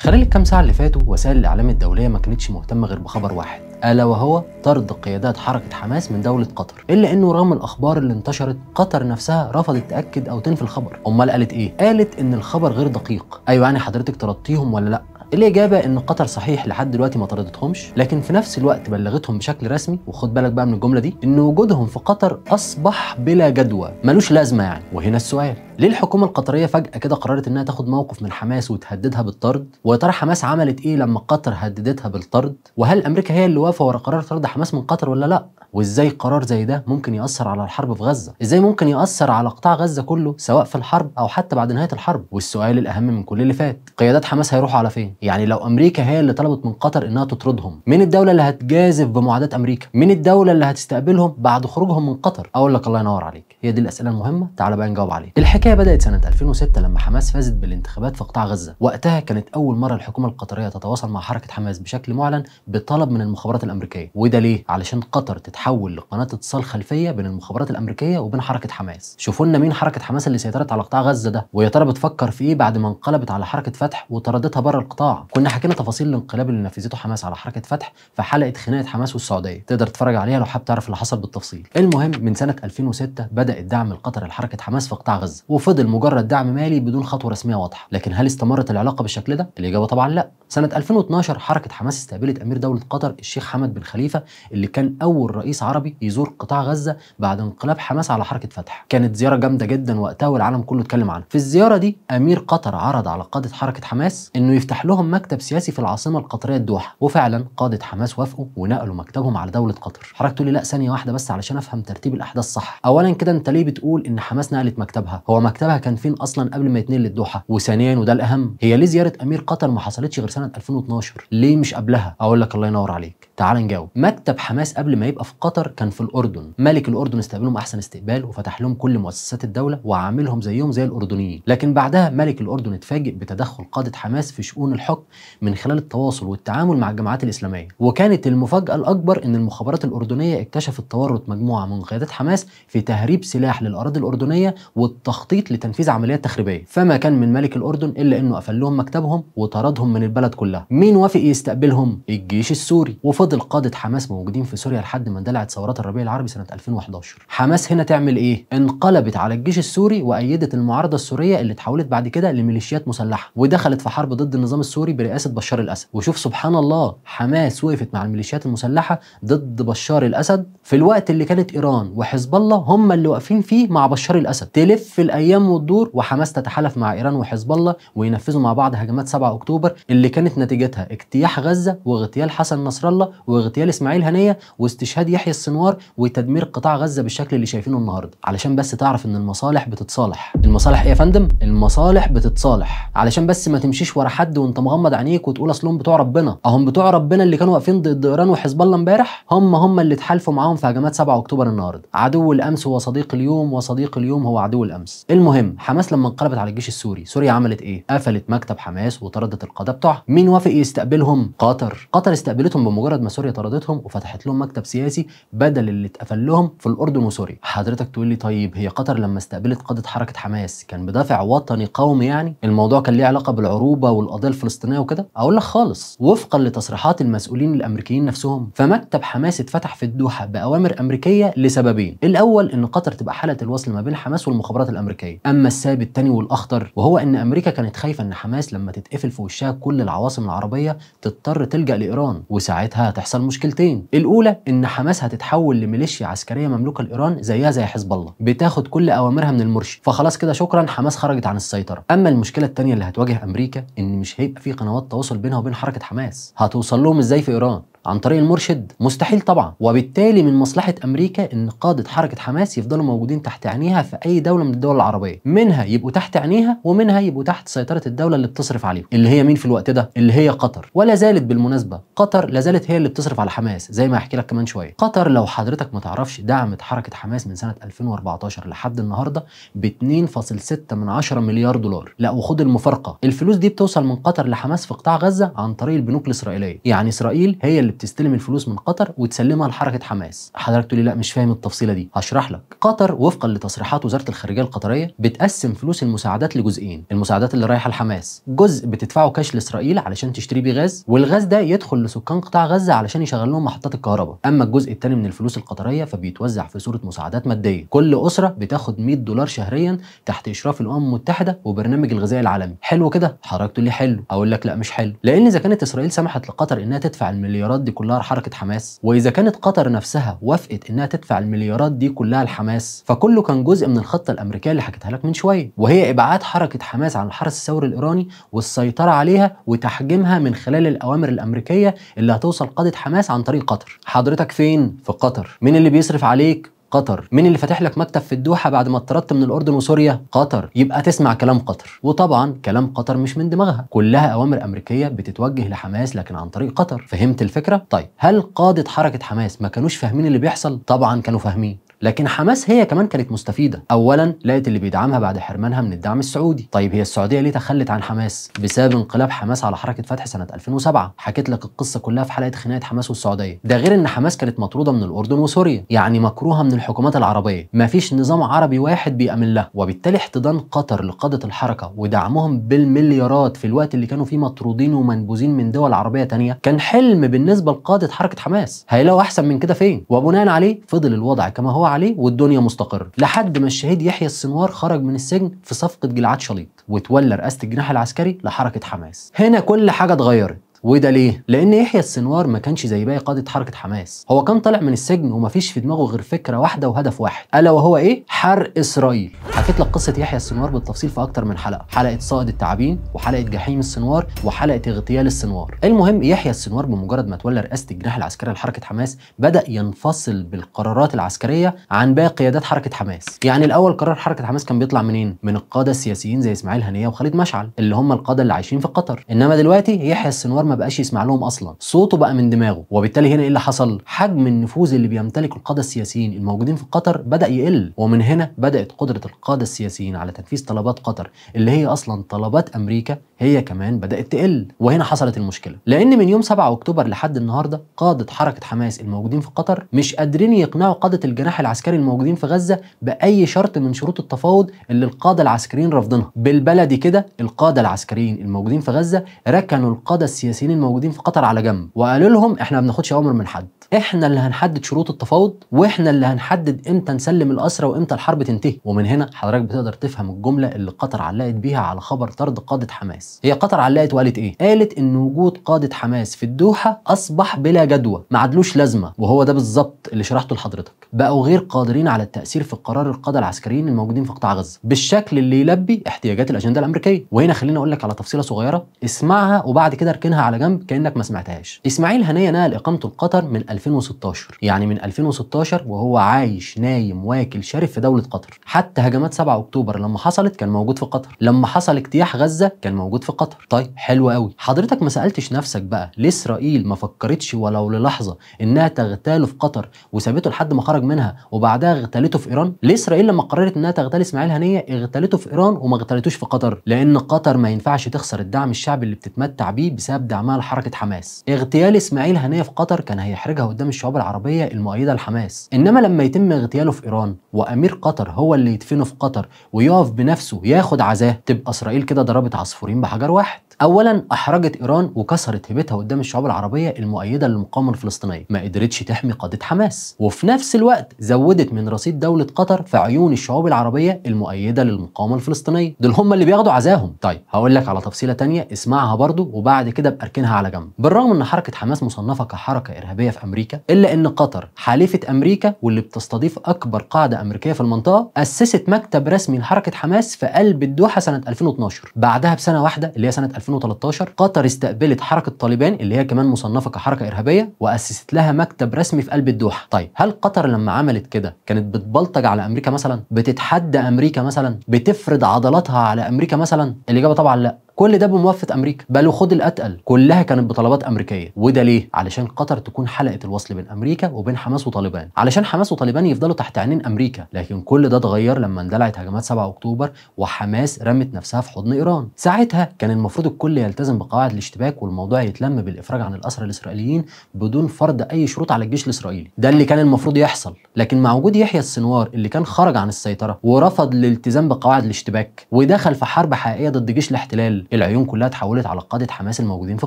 خلال الكام ساعة اللي فاتوا وسائل الإعلام الدولية ما كانتش مهتمة غير بخبر واحد ألا وهو طرد قيادات حركة حماس من دولة قطر إلا أنه رغم الأخبار اللي انتشرت قطر نفسها رفضت تأكد أو تنفي الخبر أمال قالت إيه؟ قالت إن الخبر غير دقيق أيوة يعني حضرتك طردتيهم ولا لأ؟ الاجابه ان قطر صحيح لحد دلوقتي ما طردتهمش لكن في نفس الوقت بلغتهم بشكل رسمي وخد بالك بقى من الجمله دي ان وجودهم في قطر اصبح بلا جدوى ملوش لازمه يعني وهنا السؤال ليه الحكومه القطريه فجاه كده قررت انها تاخد موقف من حماس وتهددها بالطرد ويا ترى حماس عملت ايه لما قطر هددتها بالطرد وهل امريكا هي اللي وافقه ورا قرار طرد حماس من قطر ولا لا وازاي قرار زي ده ممكن ياثر على الحرب في غزه ازاي ممكن ياثر على قطاع غزه كله سواء في الحرب او حتى بعد نهايه الحرب والسؤال الاهم من كل اللي فات قيادات حماس هيروحوا على فين يعني لو امريكا هي اللي طلبت من قطر انها تطردهم مين الدوله اللي هتجازف بمعاداه امريكا مين الدوله اللي هتستقبلهم بعد خروجهم من قطر اقول لك الله ينور عليك هي دي الاسئله المهمه تعال بقى نجاوب عليها الحكايه بدات سنه 2006 لما حماس فازت بالانتخابات في قطاع غزه وقتها كانت اول مره الحكومه القطريه تتواصل مع حركه حماس بشكل معلن بطلب من المخابرات الامريكيه وده ليه علشان قطر تتحول لقناه اتصال خلفيه بين المخابرات الامريكيه وبين حركه حماس شوفوا لنا مين حركه حماس اللي سيطرت على قطاع غزه ده ويا ترى بتفكر في ايه بعد ما انقلبت على حركه فتح وطردتها بره القطاع آه، كنا حكينا تفاصيل الانقلاب اللي نفذته حماس على حركه فتح في حلقه خناقه حماس والسعوديه تقدر تتفرج عليها لو حابب تعرف اللي حصل بالتفصيل المهم من سنه 2006 بدا الدعم القطري لحركه حماس في قطاع غزه وفضل مجرد دعم مالي بدون خطوه رسميه واضحه لكن هل استمرت العلاقه بالشكل ده الاجابه طبعا لا سنه 2012 حركه حماس استقبلت امير دوله قطر الشيخ حمد بن خليفه اللي كان اول رئيس عربي يزور قطاع غزه بعد انقلاب حماس على حركه فتح كانت زياره جامده جدا وقتها والعالم كله اتكلم عنها في الزياره دي امير قطر عرض على قاده حركه حماس انه يفتح لهم لهم مكتب سياسي في العاصمه القطريه الدوحه وفعلا قاده حماس وافقوا ونقلوا مكتبهم على دوله قطر حضرتك تقول لي لا ثانيه واحده بس علشان افهم ترتيب الاحداث صح اولا كده انت ليه بتقول ان حماس نقلت مكتبها هو مكتبها كان فين اصلا قبل ما يتنقل للدوحه وثانيا وده الاهم هي ليه زياره امير قطر ما حصلتش غير سنه 2012 ليه مش قبلها اقول لك الله ينور عليك تعال نجاوب مكتب حماس قبل ما يبقى في قطر كان في الاردن ملك الاردن استقبلهم احسن استقبال وفتح لهم كل مؤسسات الدوله وعاملهم زيهم زي الاردنيين لكن بعدها ملك الاردن اتفاجئ بتدخل قاده حماس في شؤون الحكم من خلال التواصل والتعامل مع الجماعات الاسلاميه وكانت المفاجاه الاكبر ان المخابرات الاردنيه اكتشفت تورط مجموعه من قيادات حماس في تهريب سلاح للاراضي الاردنيه والتخطيط لتنفيذ عمليات تخريبيه فما كان من ملك الاردن الا انه قفل لهم مكتبهم وطردهم من البلد كلها مين وافق يستقبلهم الجيش السوري وفضل فضل قادة حماس موجودين في سوريا لحد ما اندلعت ثورات الربيع العربي سنة 2011 حماس هنا تعمل ايه انقلبت على الجيش السوري وايدت المعارضة السورية اللي اتحولت بعد كده لميليشيات مسلحة ودخلت في حرب ضد النظام السوري برئاسة بشار الاسد وشوف سبحان الله حماس وقفت مع الميليشيات المسلحة ضد بشار الاسد في الوقت اللي كانت ايران وحزب الله هم اللي واقفين فيه مع بشار الاسد تلف الايام وتدور وحماس تتحالف مع ايران وحزب الله وينفذوا مع بعض هجمات 7 اكتوبر اللي كانت نتيجتها اجتياح غزة واغتيال حسن نصر الله واغتيال اسماعيل هنيه واستشهاد يحيى السنوار وتدمير قطاع غزه بالشكل اللي شايفينه النهارده علشان بس تعرف ان المصالح بتتصالح المصالح ايه يا فندم المصالح بتتصالح علشان بس ما تمشيش ورا حد وانت مغمض عينيك وتقول اصلهم بتوع ربنا اهم بتوع ربنا اللي كانوا واقفين ضد ايران وحزب الله امبارح هم هم اللي اتحالفوا معاهم في هجمات 7 اكتوبر النهارده عدو الامس هو صديق اليوم وصديق اليوم هو عدو الامس المهم حماس لما انقلبت على الجيش السوري سوريا عملت ايه قفلت مكتب حماس وطردت القاده بتوعها مين وافق يستقبلهم قطر قطر استقبلتهم بمجرد بعد ما سوريا طردتهم وفتحت لهم مكتب سياسي بدل اللي اتقفل لهم في الاردن وسوريا حضرتك تقول لي طيب هي قطر لما استقبلت قاده حركه حماس كان بدافع وطني قومي يعني الموضوع كان ليه علاقه بالعروبه والقضيه الفلسطينيه وكده اقول لك خالص وفقا لتصريحات المسؤولين الامريكيين نفسهم فمكتب حماس اتفتح في الدوحه باوامر امريكيه لسببين الاول ان قطر تبقى حاله الوصل ما بين حماس والمخابرات الامريكيه اما السبب الثاني والاخطر وهو ان امريكا كانت خايفه ان حماس لما تتقفل في وشها كل العواصم العربيه تضطر تلجا لايران وساعتها هتحصل مشكلتين الاولى ان حماس هتتحول لميليشيا عسكريه مملوكه لايران زيها زي حزب الله بتاخد كل اوامرها من المرشد فخلاص كده شكرا حماس خرجت عن السيطره اما المشكله الثانيه اللي هتواجه امريكا ان مش هيبقى في قنوات تواصل بينها وبين حركه حماس هتوصل لهم ازاي في ايران عن طريق المرشد مستحيل طبعا وبالتالي من مصلحه امريكا ان قاده حركه حماس يفضلوا موجودين تحت عينيها في اي دوله من الدول العربيه منها يبقوا تحت عينيها ومنها يبقوا تحت سيطره الدوله اللي بتصرف عليهم اللي هي مين في الوقت ده اللي هي قطر ولا زالت بالمناسبه قطر لا زالت هي اللي بتصرف على حماس زي ما هحكي لك كمان شويه قطر لو حضرتك ما تعرفش دعمت حركه حماس من سنه 2014 لحد النهارده ب 2.6 مليار دولار لا وخد المفارقه الفلوس دي بتوصل من قطر لحماس في قطاع غزه عن طريق البنوك الاسرائيليه يعني اسرائيل هي اللي اللي بتستلم الفلوس من قطر وتسلمها لحركه حماس حضرتك تقول لي لا مش فاهم التفصيله دي هشرح لك قطر وفقا لتصريحات وزاره الخارجيه القطريه بتقسم فلوس المساعدات لجزئين المساعدات اللي رايحه لحماس جزء بتدفعه كاش لاسرائيل علشان تشتري بيه غاز والغاز ده يدخل لسكان قطاع غزه علشان يشغل لهم محطات الكهرباء اما الجزء الثاني من الفلوس القطريه فبيتوزع في صوره مساعدات ماديه كل اسره بتاخد 100 دولار شهريا تحت اشراف الامم المتحده وبرنامج الغذاء العالمي حلو كده حضرتك تقول لي حلو اقول لك لا مش حلو لان اذا كانت اسرائيل سمحت لقطر انها تدفع المليارات المليارات دي كلها لحركه حماس واذا كانت قطر نفسها وافقت انها تدفع المليارات دي كلها لحماس فكله كان جزء من الخطه الامريكيه اللي حكيتها لك من شويه وهي ابعاد حركه حماس عن الحرس الثوري الايراني والسيطره عليها وتحجيمها من خلال الاوامر الامريكيه اللي هتوصل قاده حماس عن طريق قطر حضرتك فين في قطر مين اللي بيصرف عليك قطر مين اللي فاتح لك مكتب في الدوحه بعد ما اتطردت من الاردن وسوريا قطر يبقى تسمع كلام قطر وطبعا كلام قطر مش من دماغها كلها اوامر امريكيه بتتوجه لحماس لكن عن طريق قطر فهمت الفكره طيب هل قاده حركه حماس ما كانوش فاهمين اللي بيحصل طبعا كانوا فاهمين لكن حماس هي كمان كانت مستفيده اولا لقت اللي بيدعمها بعد حرمانها من الدعم السعودي طيب هي السعوديه ليه تخلت عن حماس بسبب انقلاب حماس على حركه فتح سنه 2007 حكيت لك القصه كلها في حلقه خناقه حماس والسعوديه ده غير ان حماس كانت مطروده من الاردن وسوريا يعني مكروهه من الحكومات العربيه مفيش نظام عربي واحد بيأمن لها وبالتالي احتضان قطر لقاده الحركه ودعمهم بالمليارات في الوقت اللي كانوا فيه مطرودين ومنبوذين من دول عربيه تانية كان حلم بالنسبه لقاده حركه حماس هيلاقوا احسن من كده فين وبناء عليه فضل الوضع كما هو عليه والدنيا مستقرة لحد ما الشهيد يحيى السنوار خرج من السجن في صفقة جلعاد شليط وتولى رئاسة الجناح العسكري لحركة حماس هنا كل حاجة اتغيرت وده ليه؟ لأن يحيى السنوار ما كانش زي باقي قادة حركة حماس، هو كان طالع من السجن ومفيش في دماغه غير فكرة واحدة وهدف واحد، ألا وهو إيه؟ حرق إسرائيل. حكيت لك قصة يحيى السنوار بالتفصيل في أكتر من حلقة، حلقة صائد التعابين وحلقة جحيم السنوار وحلقة اغتيال السنوار. المهم يحيى السنوار بمجرد ما تولى رئاسة الجناح العسكري لحركة حماس بدأ ينفصل بالقرارات العسكرية عن باقي قيادات حركة حماس، يعني الأول قرار حركة حماس كان بيطلع منين؟ من القادة السياسيين زي إسماعيل هنية وخالد مشعل اللي هم القادة اللي عايشين في قطر، إنما دلوقتي يحيى السنوار ما بقاش يسمع لهم اصلا صوته بقى من دماغه وبالتالي هنا ايه اللي حصل حجم النفوذ اللي بيمتلكه القاده السياسيين الموجودين في قطر بدا يقل ومن هنا بدات قدره القاده السياسيين على تنفيذ طلبات قطر اللي هي اصلا طلبات امريكا هي كمان بدأت تقل وهنا حصلت المشكلة لأن من يوم 7 أكتوبر لحد النهاردة قادة حركة حماس الموجودين في قطر مش قادرين يقنعوا قادة الجناح العسكري الموجودين في غزة بأي شرط من شروط التفاوض اللي القادة العسكريين رافضينها بالبلدي كده القادة العسكريين الموجودين في غزة ركنوا القادة السياسيين الموجودين في قطر على جنب وقالوا لهم احنا ما بناخدش أوامر من حد احنا اللي هنحدد شروط التفاوض واحنا اللي هنحدد امتى نسلم الأسرة وامتى الحرب تنتهي ومن هنا حضرتك بتقدر تفهم الجملة اللي قطر علقت بيها على خبر طرد قادة حماس هي قطر علقت وقالت ايه قالت ان وجود قاده حماس في الدوحه اصبح بلا جدوى ما عادلوش لازمه وهو ده بالظبط اللي شرحته لحضرتك بقوا غير قادرين على التاثير في قرار القاده العسكريين الموجودين في قطاع غزه بالشكل اللي يلبي احتياجات الاجنده الامريكيه وهنا خليني اقول لك على تفصيله صغيره اسمعها وبعد كده اركنها على جنب كانك ما سمعتهاش اسماعيل هنيه نقل اقامته لقطر من 2016 يعني من 2016 وهو عايش نايم واكل شارف في دوله قطر حتى هجمات 7 اكتوبر لما حصلت كان موجود في قطر لما حصل اجتياح غزه كان موجود موجود في قطر طيب حلو قوي حضرتك ما سالتش نفسك بقى ليه اسرائيل ما فكرتش ولو للحظه انها تغتاله في قطر وسابته لحد ما خرج منها وبعدها اغتالته في ايران ليه اسرائيل لما قررت انها تغتال اسماعيل هنيه اغتالته في ايران وما اغتالتوش في قطر لان قطر ما ينفعش تخسر الدعم الشعبي اللي بتتمتع بيه بسبب دعمها لحركه حماس اغتيال اسماعيل هنيه في قطر كان هيحرجها قدام الشعوب العربيه المؤيده لحماس انما لما يتم اغتياله في ايران وامير قطر هو اللي يدفنه في قطر ويقف بنفسه ياخد عزاه تبقى اسرائيل كده ضربت عصفورين بحجر واحد اولا احرجت ايران وكسرت هيبتها قدام الشعوب العربيه المؤيده للمقاومه الفلسطينيه ما قدرتش تحمي قاده حماس وفي نفس الوقت زودت من رصيد دوله قطر في عيون الشعوب العربيه المؤيده للمقاومه الفلسطينيه دول هم اللي بياخدوا عزاهم طيب هقول لك على تفصيله تانية اسمعها برضو وبعد كده باركنها على جنب بالرغم ان حركه حماس مصنفه كحركه ارهابيه في امريكا الا ان قطر حليفه امريكا واللي بتستضيف اكبر قاعده امريكيه في المنطقه اسست مكتب رسمي لحركه حماس في قلب الدوحه سنه 2012 بعدها بسنه واحده اللي هي سنه 2013 قطر استقبلت حركه طالبان اللي هي كمان مصنفه كحركه ارهابيه واسست لها مكتب رسمي في قلب الدوحه طيب هل قطر لما عملت كده كانت بتبلطج على امريكا مثلا بتتحدى امريكا مثلا بتفرض عضلاتها على امريكا مثلا الاجابه طبعا لا كل ده بموافقه امريكا بل وخد الاتقل كلها كانت بطلبات امريكيه وده ليه علشان قطر تكون حلقه الوصل بين امريكا وبين حماس وطالبان علشان حماس وطالبان يفضلوا تحت عينين امريكا لكن كل ده اتغير لما اندلعت هجمات 7 اكتوبر وحماس رمت نفسها في حضن ايران ساعتها كان المفروض الكل يلتزم بقواعد الاشتباك والموضوع يتلم بالافراج عن الاسرى الاسرائيليين بدون فرض اي شروط على الجيش الاسرائيلي ده اللي كان المفروض يحصل لكن مع وجود يحيى السنوار اللي كان خرج عن السيطره ورفض الالتزام بقواعد الاشتباك ودخل في حرب حقيقيه ضد جيش الاحتلال العيون كلها اتحولت على قادة حماس الموجودين في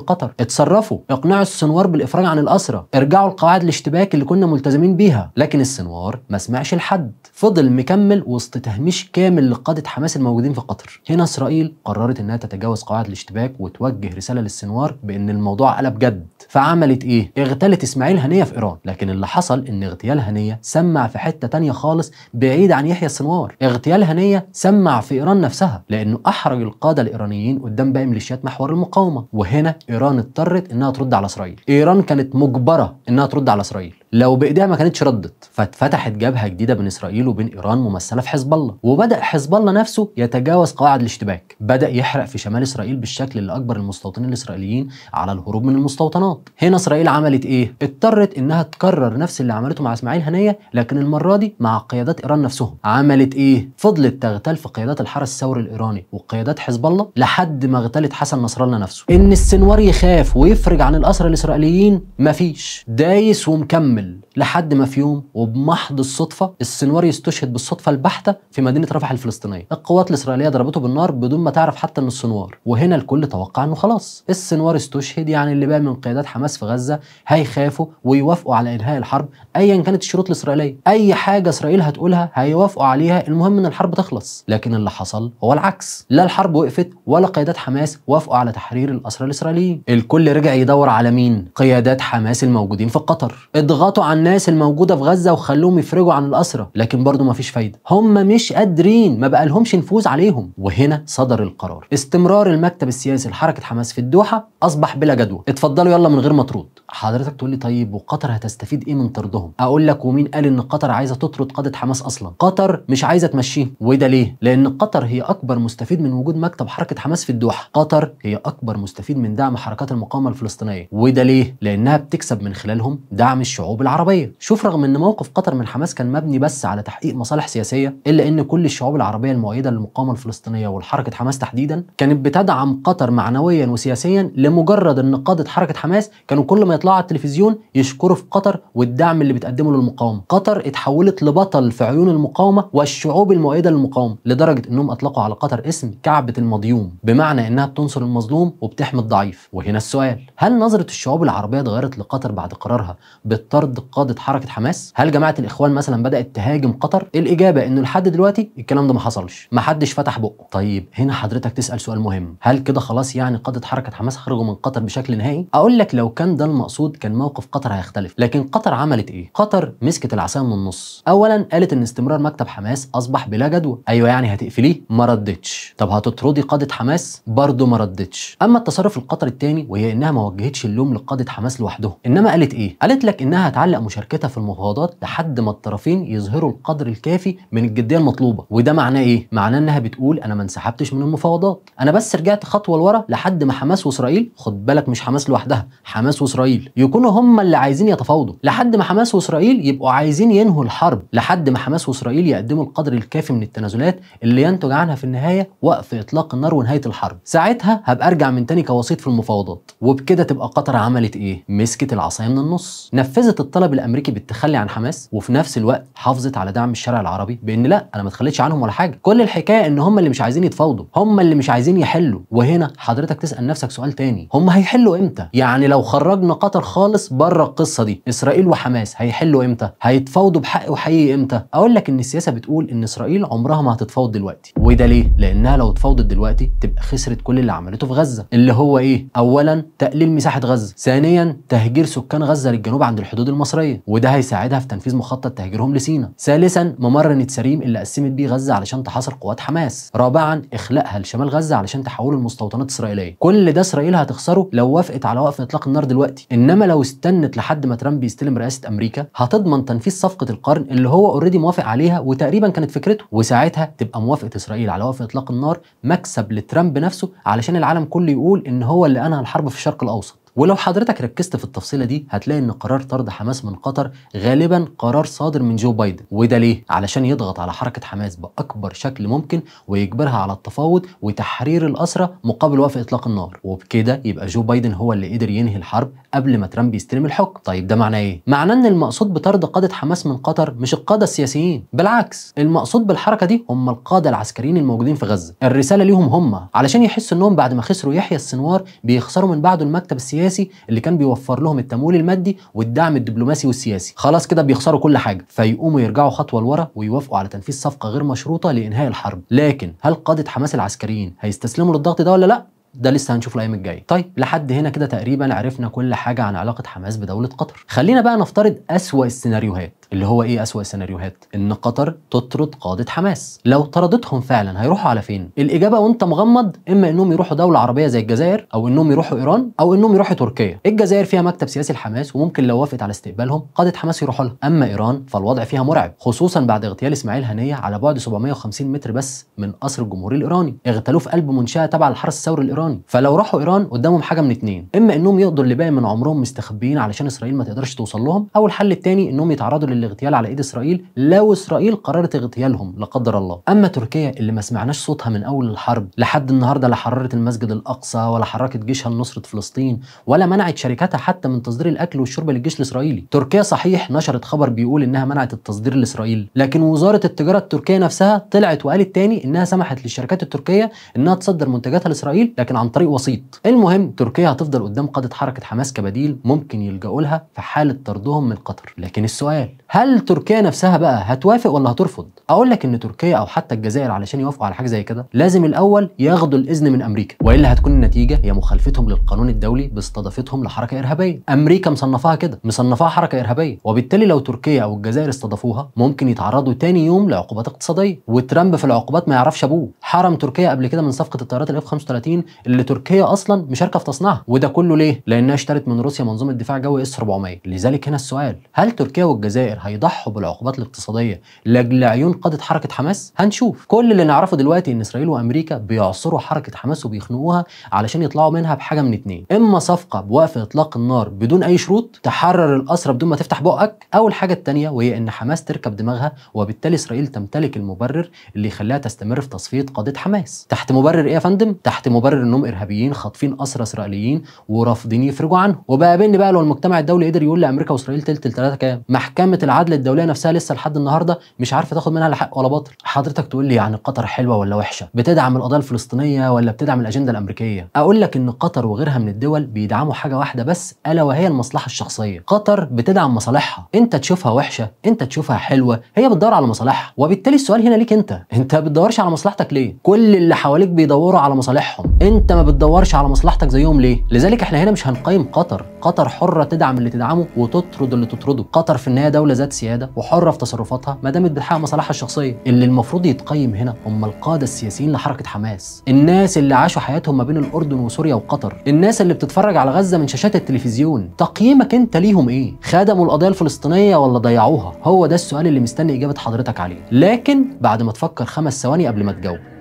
قطر اتصرفوا اقنعوا السنوار بالافراج عن الاسرى ارجعوا لقواعد الاشتباك اللي كنا ملتزمين بيها لكن السنوار ما سمعش لحد فضل مكمل وسط تهميش كامل لقادة حماس الموجودين في قطر هنا اسرائيل قررت انها تتجاوز قواعد الاشتباك وتوجه رسالة للسنوار بان الموضوع قلب جد فعملت ايه؟ اغتالت اسماعيل هنيه في ايران، لكن اللي حصل ان اغتيال هنيه سمع في حته تانية خالص بعيد عن يحيى السنوار، اغتيال هنيه سمع في ايران نفسها لانه احرج القاده الايرانيين قدام باقي ميليشيات محور المقاومه، وهنا ايران اضطرت انها ترد على اسرائيل. ايران كانت مجبره انها ترد على اسرائيل. لو بايديها ما كانتش ردت فاتفتحت جبهه جديده بين اسرائيل وبين ايران ممثله في حزب الله وبدا حزب الله نفسه يتجاوز قواعد الاشتباك بدا يحرق في شمال اسرائيل بالشكل اللي اجبر المستوطنين الاسرائيليين على الهروب من المستوطنات هنا اسرائيل عملت ايه اضطرت انها تكرر نفس اللي عملته مع اسماعيل هنيه لكن المره دي مع قيادات ايران نفسهم عملت ايه فضلت تغتال في قيادات الحرس الثوري الايراني وقيادات حزب الله لحد ما اغتالت حسن نصر الله نفسه ان السنوار يخاف ويفرج عن الاسرى الاسرائيليين مفيش دايس ومكمل كامل لحد ما في يوم وبمحض الصدفه السنوار يستشهد بالصدفه البحته في مدينه رفح الفلسطينيه القوات الاسرائيليه ضربته بالنار بدون ما تعرف حتى ان السنوار وهنا الكل توقع انه خلاص السنوار استشهد يعني اللي بقى من قيادات حماس في غزه هيخافوا ويوافقوا على انهاء الحرب ايا كانت الشروط الاسرائيليه اي حاجه اسرائيل هتقولها هيوافقوا عليها المهم ان الحرب تخلص لكن اللي حصل هو العكس لا الحرب وقفت ولا قيادات حماس وافقوا على تحرير الاسرى الاسرائيليين الكل رجع يدور على مين قيادات حماس الموجودين في قطر اضغط اضغطوا على الناس الموجوده في غزه وخلوهم يفرجوا عن الاسرى لكن برضه مفيش فايده هم مش قادرين ما لهمش نفوذ عليهم وهنا صدر القرار استمرار المكتب السياسي لحركه حماس في الدوحه اصبح بلا جدوى اتفضلوا يلا من غير ما ترد حضرتك تقول لي طيب وقطر هتستفيد ايه من طردهم اقول لك ومين قال ان قطر عايزه تطرد قاده حماس اصلا قطر مش عايزه تمشيه وده ليه لان قطر هي اكبر مستفيد من وجود مكتب حركه حماس في الدوحه قطر هي اكبر مستفيد من دعم حركات المقاومه الفلسطينيه وده ليه لانها بتكسب من خلالهم دعم الشعوب العربيه شوف رغم ان موقف قطر من حماس كان مبني بس على تحقيق مصالح سياسيه الا ان كل الشعوب العربيه المؤيده للمقاومه الفلسطينيه والحركه حماس تحديدا كانت بتدعم قطر معنويا وسياسيا لمجرد ان قاده حركه حماس كانوا كل ما يطلعوا على التلفزيون يشكروا في قطر والدعم اللي بتقدمه للمقاومه قطر اتحولت لبطل في عيون المقاومه والشعوب المؤيده للمقاومه لدرجه انهم اطلقوا على قطر اسم كعبه المضيوم، بمعنى انها بتنصر المظلوم وبتحمي الضعيف وهنا السؤال هل نظره الشعوب العربيه اتغيرت لقطر بعد قرارها بالطرد قاده حركه حماس هل جماعه الاخوان مثلا بدات تهاجم قطر الاجابه انه لحد دلوقتي الكلام ده ما حصلش ما حدش فتح بقه طيب هنا حضرتك تسال سؤال مهم هل كده خلاص يعني قاده حركه حماس خرجوا من قطر بشكل نهائي اقول لك لو كان ده المقصود كان موقف قطر هيختلف لكن قطر عملت ايه قطر مسكت العصايه من النص اولا قالت ان استمرار مكتب حماس اصبح بلا جدوى ايوه يعني هتقفليه ما ردتش طب هتطردي قاده حماس برضه ما ردتش اما التصرف القطري الثاني وهي انها ما وجهتش اللوم لقاده حماس لوحدهم انما قالت ايه قالت لك انها هتعلق مشاركتها في المفاوضات لحد ما الطرفين يظهروا القدر الكافي من الجديه المطلوبه وده معناه ايه معناه انها بتقول انا ما انسحبتش من المفاوضات انا بس رجعت خطوه لورا لحد ما حماس واسرائيل خد بالك مش حماس لوحدها حماس واسرائيل واسرائيل يكونوا هم اللي عايزين يتفاوضوا لحد ما حماس واسرائيل يبقوا عايزين ينهوا الحرب لحد ما حماس واسرائيل يقدموا القدر الكافي من التنازلات اللي ينتج عنها في النهايه وقف اطلاق النار ونهايه الحرب ساعتها هبقى ارجع من تاني كوسيط في المفاوضات وبكده تبقى قطر عملت ايه مسكت العصايه من النص نفذت الطلب الامريكي بالتخلي عن حماس وفي نفس الوقت حافظت على دعم الشارع العربي بان لا انا ما اتخليتش عنهم ولا حاجه كل الحكايه ان هم اللي مش عايزين يتفاوضوا هم اللي مش عايزين يحلوا وهنا حضرتك تسال نفسك سؤال تاني هم هيحلوا امتى يعني لو خرجنا قطر خالص بره القصه دي اسرائيل وحماس هيحلوا امتى هيتفاوضوا بحق وحقيقي امتى اقول لك ان السياسه بتقول ان اسرائيل عمرها ما هتتفاوض دلوقتي وده ليه لانها لو اتفاوضت دلوقتي تبقى خسرت كل اللي عملته في غزه اللي هو ايه اولا تقليل مساحه غزه ثانيا تهجير سكان غزه للجنوب عند الحدود المصريه وده هيساعدها في تنفيذ مخطط تهجيرهم لسينا ثالثا ممر نتسريم اللي قسمت بيه غزه علشان تحاصر قوات حماس رابعا اخلاقها لشمال غزه علشان تحوله لمستوطنات اسرائيليه كل ده اسرائيل هتخسره لو وافقت على وقف اطلاق النار دلوقتي انما لو استنت لحد ما ترامب يستلم رئاسه امريكا هتضمن تنفيذ صفقه القرن اللي هو اوريدي موافق عليها وتقريبا كانت فكرته وساعتها تبقى موافقه اسرائيل على وقف اطلاق النار مكسب لترامب نفسه علشان العالم كله يقول ان هو اللي انهى الحرب في الشرق الاوسط ولو حضرتك ركزت في التفصيله دي هتلاقي ان قرار طرد حماس من قطر غالبا قرار صادر من جو بايدن وده ليه علشان يضغط على حركه حماس باكبر شكل ممكن ويجبرها على التفاوض وتحرير الاسرى مقابل وقف اطلاق النار وبكده يبقى جو بايدن هو اللي قدر ينهي الحرب قبل ما ترامب يستلم الحكم طيب ده معناه ايه معناه ان المقصود بطرد قاده حماس من قطر مش القاده السياسيين بالعكس المقصود بالحركه دي هم القاده العسكريين الموجودين في غزه الرساله ليهم هم علشان يحسوا انهم بعد ما خسروا يحيى السنوار بيخسروا من بعده المكتب السياسي السياسي اللي كان بيوفر لهم التمويل المادي والدعم الدبلوماسي والسياسي خلاص كده بيخسروا كل حاجه فيقوموا يرجعوا خطوه لورا ويوافقوا على تنفيذ صفقه غير مشروطه لانهاء الحرب لكن هل قاده حماس العسكريين هيستسلموا للضغط ده ولا لا ده لسه هنشوفه الايام الجايه طيب لحد هنا كده تقريبا عرفنا كل حاجه عن علاقه حماس بدوله قطر خلينا بقى نفترض اسوا السيناريوهات اللي هو ايه اسوأ السيناريوهات ان قطر تطرد قادة حماس لو طردتهم فعلا هيروحوا على فين الاجابه وانت مغمض اما انهم يروحوا دوله عربيه زي الجزائر او انهم يروحوا ايران او انهم يروحوا تركيا الجزائر فيها مكتب سياسي لحماس وممكن لو وافقت على استقبالهم قادة حماس يروحوا لها اما ايران فالوضع فيها مرعب خصوصا بعد اغتيال اسماعيل هنيه على بعد 750 متر بس من قصر الجمهوري الايراني اغتالوه في قلب منشاه تبع الحرس الثوري الايراني فلو راحوا ايران قدامهم حاجه من اتنين اما انهم يقضوا اللي باقي من عمرهم مستخبيين علشان اسرائيل ما تقدرش توصل لهم او الحل الثاني انهم يتعرضوا للاغتيال على ايد اسرائيل لو اسرائيل قررت اغتيالهم لا قدر الله اما تركيا اللي ما سمعناش صوتها من اول الحرب لحد النهارده لا حررت المسجد الاقصى ولا حركت جيشها لنصره فلسطين ولا منعت شركاتها حتى من تصدير الاكل والشرب للجيش الاسرائيلي تركيا صحيح نشرت خبر بيقول انها منعت التصدير لاسرائيل لكن وزاره التجاره التركيه نفسها طلعت وقالت تاني انها سمحت للشركات التركيه انها تصدر منتجاتها لاسرائيل لكن عن طريق وسيط المهم تركيا هتفضل قدام قاده حركه حماس كبديل ممكن يلجأوا لها في حاله طردهم من قطر لكن السؤال هل تركيا نفسها بقى هتوافق ولا هترفض؟ اقول لك ان تركيا او حتى الجزائر علشان يوافقوا على حاجه زي كده لازم الاول ياخدوا الاذن من امريكا والا هتكون النتيجه هي مخالفتهم للقانون الدولي باستضافتهم لحركه ارهابيه امريكا مصنفاها كده مصنفاها حركه ارهابيه وبالتالي لو تركيا او الجزائر استضافوها ممكن يتعرضوا تاني يوم لعقوبات اقتصاديه وترامب في العقوبات ما يعرفش ابوه حرم تركيا قبل كده من صفقه الطيارات الاف 35 اللي تركيا اصلا مشاركه في تصنيعها وده كله ليه لانها اشترت من روسيا منظومه دفاع جوي اس 400 لذلك هنا السؤال هل تركيا والجزائر هيضحوا بالعقوبات الاقتصاديه لاجل عيون قاده حركه حماس هنشوف كل اللي نعرفه دلوقتي ان اسرائيل وامريكا بيعصروا حركه حماس وبيخنقوها علشان يطلعوا منها بحاجه من اتنين اما صفقه بوقف اطلاق النار بدون اي شروط تحرر الاسرى بدون ما تفتح بقك او الحاجه الثانيه وهي ان حماس تركب دماغها وبالتالي اسرائيل تمتلك المبرر اللي يخليها تستمر في تصفيه قاده حماس تحت مبرر ايه يا فندم تحت مبرر انهم ارهابيين خاطفين اسرى اسرائيليين ورافضين يفرجوا عنه وبقى بين بقى لو المجتمع الدولي قدر يقول لامريكا واسرائيل تلت ثلاثه كام محكمه العدل الدوليه نفسها لسه لحد النهارده مش عارفه تاخد منها لا حق ولا بطل حضرتك تقول لي يعني قطر حلوه ولا وحشه بتدعم القضيه الفلسطينيه ولا بتدعم الاجنده الامريكيه اقول لك ان قطر وغيرها من الدول بيدعموا حاجه واحده بس الا وهي المصلحه الشخصيه قطر بتدعم مصالحها انت تشوفها وحشه انت تشوفها حلوه هي بتدور على مصالحها وبالتالي السؤال هنا ليك انت انت بتدورش على مصلحتك ليه كل اللي حواليك بيدوروا على مصالحهم انت ما بتدورش على مصلحتك زيهم ليه لذلك احنا هنا مش هنقيم قطر قطر حره تدعم اللي تدعمه وتطرد اللي تطرده قطر في النهايه دوله ذات سيادة وحرة في تصرفاتها ما دامت بتحقق مصالحها الشخصية اللي المفروض يتقيم هنا هم القادة السياسيين لحركة حماس الناس اللي عاشوا حياتهم ما بين الأردن وسوريا وقطر الناس اللي بتتفرج على غزة من شاشات التلفزيون تقييمك أنت ليهم إيه خدموا القضية الفلسطينية ولا ضيعوها هو ده السؤال اللي مستني إجابة حضرتك عليه لكن بعد ما تفكر خمس ثواني قبل ما تجاوب